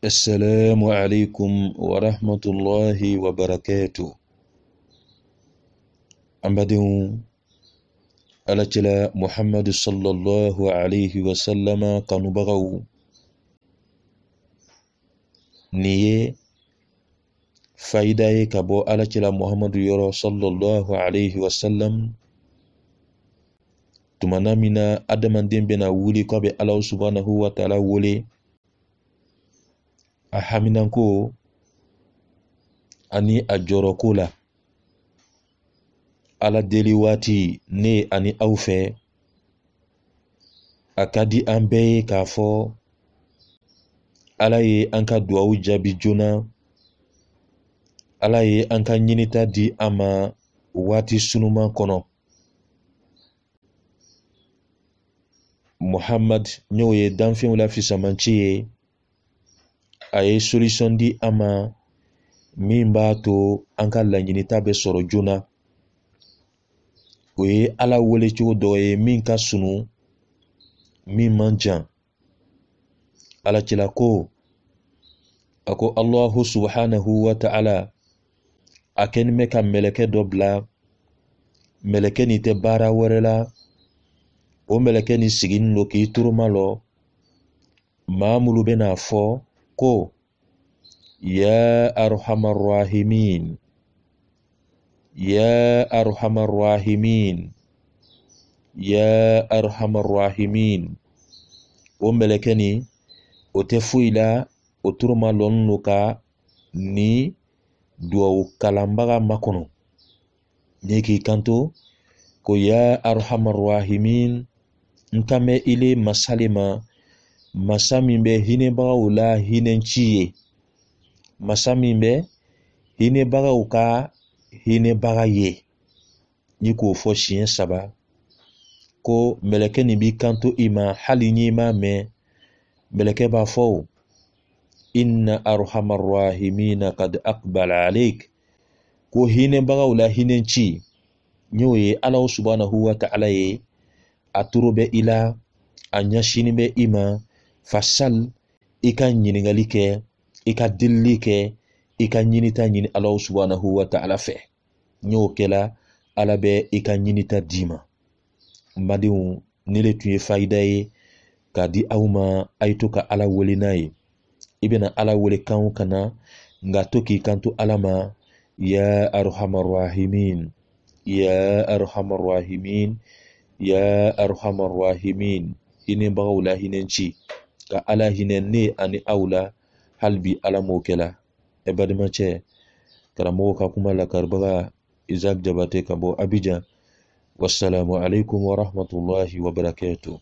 السلام عليكم ورحمة الله وبركاته أمبدو على تلا محمد صلى الله عليه وسلم كانوا بغوا نيه فايدة كبو على تلا محمد يرى صلى الله عليه وسلم tumana منا أدمان دين بنا ولي k'a bɛ سبحانه وتعالى ولي a haminanko ani a jɔrɔko la ala deli waati ne ani aw fɛ a ka di an bɛɛ ye k'a fɔ ala ye an ka duwawu jaabi joona ala ye an ka ɲinita di an ma waati sunuman kɔnɔ muhamad n'o ye danfɛnw la fisamanci ye a ye di an ma min b'a to an ka laɲinita bɛ sɔrɔ joona o ye ala wele cogo dɔ ye min ka sunu min man jan ala cɛla ko a ko allahu subhanahu wa ta'ala a kɛni bɛ ka mɛlɛkɛ dɔ bila mɛlɛkɛ nin tɛ baara wɛrɛ la o mɛlɛkɛ nin siginin lo k'i turuma lɔ maa minnu bɛn'a fɔ yako ya arhamar rahimin ya arhamar rahimin ya arhamar rahimin o melekeni o tɛ foyi o ka ni duwawu kalanbaga makono ne k'i kanto ko ya arhamar rahimin n kan ile masalima ma masa min bɛ hinɛbagaw la hinɛci ye masa min bɛ hinɛbagaw ka hinɛbaga ye i k'o fɔ siɲɛ saba ko mɛlɛkɛ nin b'i kanto i ma hali n'i m'a mɛn mɛlɛkɛ b'a fɔ o inna rahimina kad akbala aleik ko hinɛbagaw la hinɛci n'o ye alaw subhanahu wa ta'ala ye a turo bɛ i la a ɲɛsinin bɛ i ma fashal i ka ɲiningali kɛ i ka delili kɛ i ka ɲinita ɲini alahu subhanahu wa taala fɛ n'o kɛla ala bɛ i ka ɲinita d'i ma n badenw ni le tun ye fayida ye k'a di aw ma a to ka ala wele n'a ye i bena ala wele kan o na nka to k'i kanto ala ma ya arhamarahimin ya arhamarahimin ya arhamarahimin hinɛbagaw la hinɛ ka ala hinɛ ne ani aw la hali bi ala m'o kɛla ɛ e balimacɛ karamɔgɔ ka kuma lakaribaga isak jabate ka bɔ abijan wassalamu alaikum warahmatullahi wabarakatuh